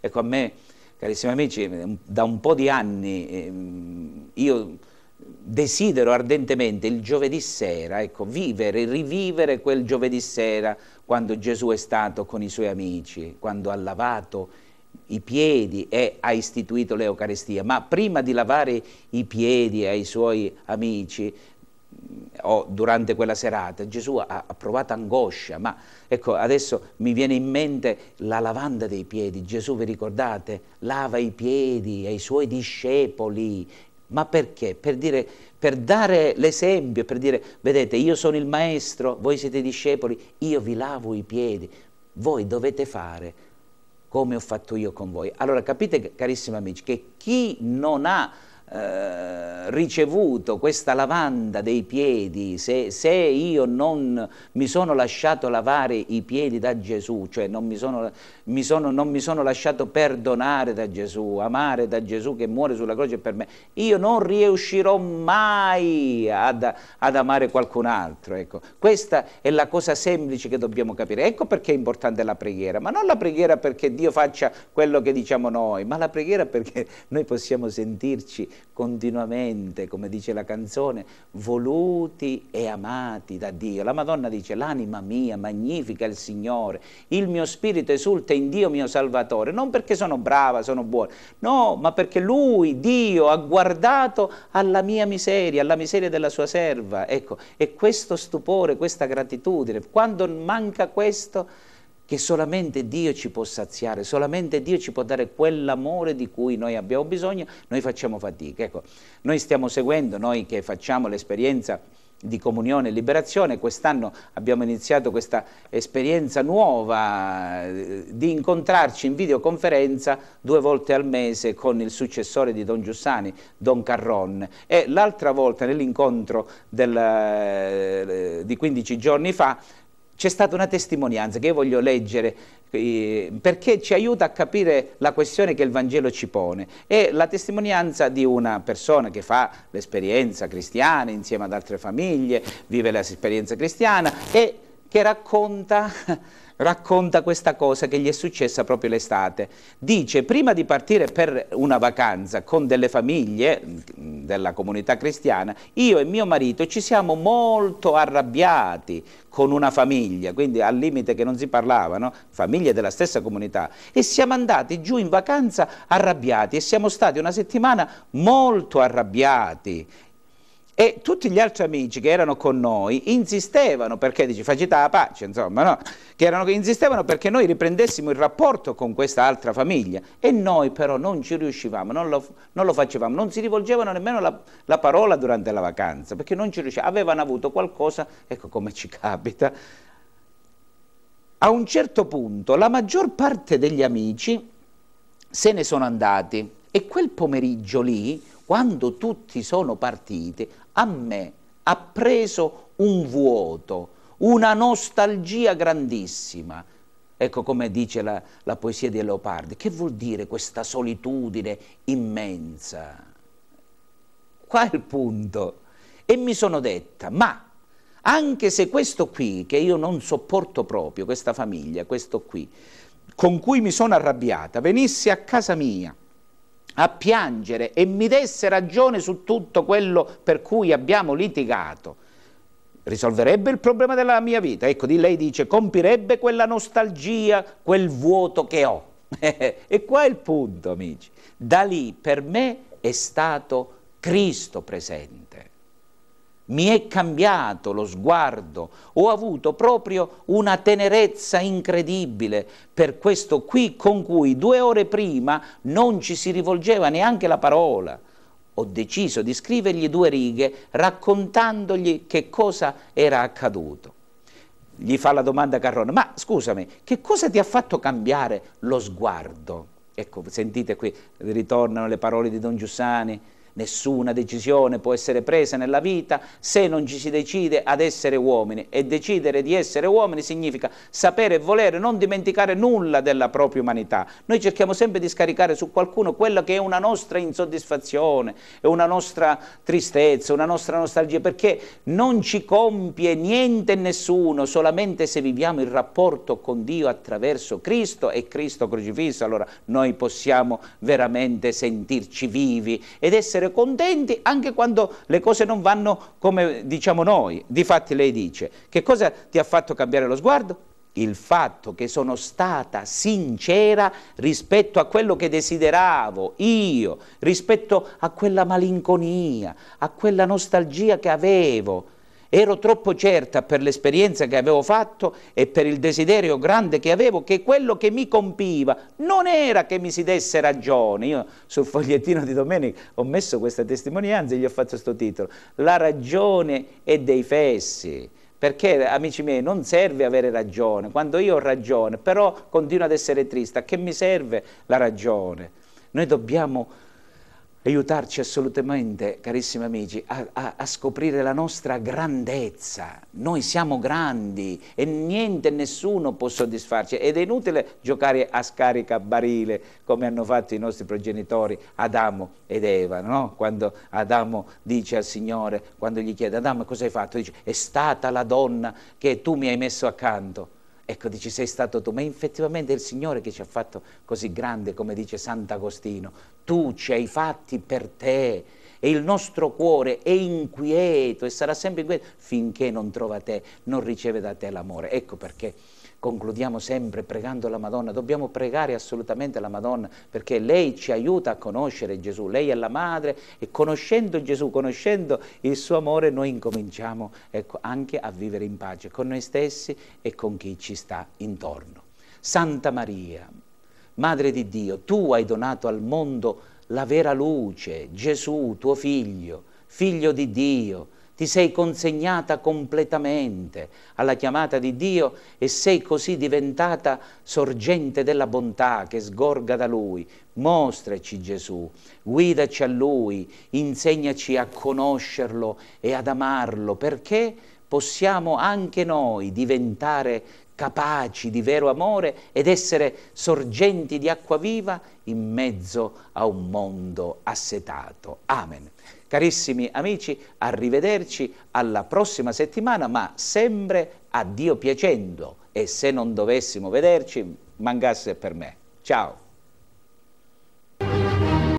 Ecco a me, carissimi amici, ehm, da un po' di anni ehm, io desidero ardentemente il giovedì sera, ecco, vivere, rivivere quel giovedì sera quando Gesù è stato con i suoi amici, quando ha lavato i piedi e ha istituito l'Eucaristia, ma prima di lavare i piedi ai suoi amici o durante quella serata, Gesù ha, provato angoscia, ma ecco adesso mi viene in mente la lavanda dei piedi, Gesù vi ricordate, lava i piedi ai suoi discepoli, ma perché? Per, dire, per dare l'esempio, per dire vedete io sono il maestro, voi siete i discepoli, io vi lavo i piedi, voi dovete fare come ho fatto io con voi. Allora capite carissimi amici che chi non ha eh, ricevuto questa lavanda dei piedi, se, se, io non mi sono lasciato lavare i piedi da Gesù, cioè non mi, sono, mi sono, non mi sono lasciato perdonare da Gesù, amare da Gesù che muore sulla croce per me, io non riuscirò mai ad, ad amare qualcun altro. Ecco. Questa è la cosa semplice che dobbiamo capire. Ecco perché è importante la preghiera, ma non la preghiera perché Dio faccia quello che diciamo noi, ma la preghiera perché noi possiamo sentirci continuamente, come dice la canzone, voluti e amati da Dio. La Madonna dice, l'anima mia magnifica il Signore, il mio spirito esulta in Dio mio Salvatore, non perché sono brava, sono buona, no, ma perché Lui, Dio, ha guardato alla mia miseria, alla miseria della sua serva. Ecco, e questo stupore, questa gratitudine, quando manca questo che solamente Dio ci può saziare, solamente Dio ci può dare quell'amore di cui noi abbiamo bisogno, noi facciamo fatica. Ecco, noi stiamo seguendo, noi che facciamo l'esperienza di comunione e liberazione, quest'anno abbiamo iniziato questa esperienza nuova eh, di incontrarci in videoconferenza due volte al mese con il successore di Don Giussani, Don Carron e l'altra volta nell'incontro eh, di 15 giorni fa c'è stata una testimonianza che io voglio leggere eh, perché ci aiuta a capire la questione che il Vangelo ci pone. È la testimonianza di una persona che fa l'esperienza cristiana insieme ad altre famiglie, vive l'esperienza cristiana e che racconta, racconta questa cosa che gli è successa proprio l'estate. Dice, prima di partire per una vacanza con delle famiglie mm, della comunità cristiana, io e mio marito ci siamo molto arrabbiati con una famiglia, quindi al limite che non si parlavano, famiglie della stessa comunità, e siamo andati giù in vacanza arrabbiati e siamo stati una settimana molto arrabbiati e tutti gli altri amici che erano con noi insistevano perché, dici, facita la pace, insomma, no? Che erano, insistevano perché noi riprendessimo il rapporto con questa altra famiglia. E noi però non ci riuscivamo, non lo, non lo facevamo, non si rivolgevano nemmeno la, la, parola durante la vacanza, perché non ci riuscivamo, avevano avuto qualcosa, ecco come ci capita. A un certo punto la maggior parte degli amici se ne sono andati e quel pomeriggio lì quando tutti sono partiti, a me ha preso un vuoto, una nostalgia grandissima. Ecco come dice la, la poesia di Leopardi, che vuol dire questa solitudine immensa? Qua è il punto. E mi sono detta, ma anche se questo qui, che io non sopporto proprio, questa famiglia, questo qui, con cui mi sono arrabbiata, venisse a casa mia, a piangere e mi desse ragione su tutto quello per cui abbiamo litigato, risolverebbe il problema della mia vita. Ecco, di lei dice, compirebbe quella nostalgia, quel vuoto che ho. e qua è il punto, amici. Da lì per me è stato Cristo presente mi è cambiato lo sguardo, ho avuto proprio una tenerezza incredibile per questo qui con cui due ore prima non ci si rivolgeva neanche la parola. Ho deciso di scrivergli due righe raccontandogli che cosa era accaduto. Gli fa la domanda Carrone, ma scusami, che cosa ti ha fatto cambiare lo sguardo? Ecco, sentite qui, ritornano le parole di Don Giussani, Nessuna decisione può essere presa nella vita se non ci si decide ad essere uomini e decidere di essere uomini significa sapere e volere, non dimenticare nulla della propria umanità. Noi cerchiamo sempre di scaricare su qualcuno quella che è una nostra insoddisfazione, è una nostra tristezza, una nostra nostalgia, perché non ci compie niente e nessuno, solamente se viviamo il rapporto con Dio attraverso Cristo e Cristo crocifisso, allora noi possiamo veramente sentirci vivi ed essere essere contenti anche quando le cose non vanno come diciamo noi. Difatti lei dice, che cosa ti ha fatto cambiare lo sguardo? il fatto che sono stata sincera rispetto a quello che desideravo io, rispetto a quella malinconia, a quella nostalgia che avevo. Ero troppo certa per l'esperienza che avevo fatto e per il desiderio grande che avevo che quello che mi compiva non era che mi si desse ragione. Io sul fogliettino di domenica ho messo questa testimonianza e gli ho fatto questo titolo. La ragione è dei fessi. Perché, amici miei, non serve avere ragione. Quando io ho ragione, però continuo ad essere triste, a che mi serve la ragione? Noi dobbiamo aiutarci assolutamente, carissimi amici, a, a, a, scoprire la nostra grandezza. Noi siamo grandi e niente, nessuno può soddisfarci ed è inutile giocare a scarica barile come hanno fatto i nostri progenitori Adamo ed Eva, no? quando Adamo dice al Signore, quando gli chiede Adamo cosa hai fatto, dice è stata la donna che tu mi hai messo accanto. Ecco, dici sei stato tu, ma effettivamente è il Signore che ci ha fatto così grande, come dice Sant'Agostino, tu ci hai fatti per te e il nostro cuore è inquieto e sarà sempre inquieto finché non trova te, non riceve da te l'amore. Ecco perché concludiamo sempre pregando la Madonna, dobbiamo pregare assolutamente la Madonna perché lei ci aiuta a conoscere Gesù, lei è la madre e conoscendo Gesù, conoscendo il suo amore noi incominciamo ecco, anche a vivere in pace con noi stessi e con chi ci sta intorno. Santa Maria, Madre di Dio, tu hai donato al mondo la vera luce, Gesù, tuo figlio, figlio di Dio, ti sei consegnata completamente alla chiamata di Dio e sei così diventata sorgente della bontà che sgorga da Lui. Mostraci Gesù, guidaci a Lui, insegnaci a conoscerlo e ad amarlo, perché possiamo anche noi diventare capaci di vero amore ed essere sorgenti di acqua viva in mezzo a un mondo assetato. Amen. Carissimi amici, arrivederci alla prossima settimana, ma sempre a Dio piacendo e se non dovessimo vederci, mancasse per me. Ciao.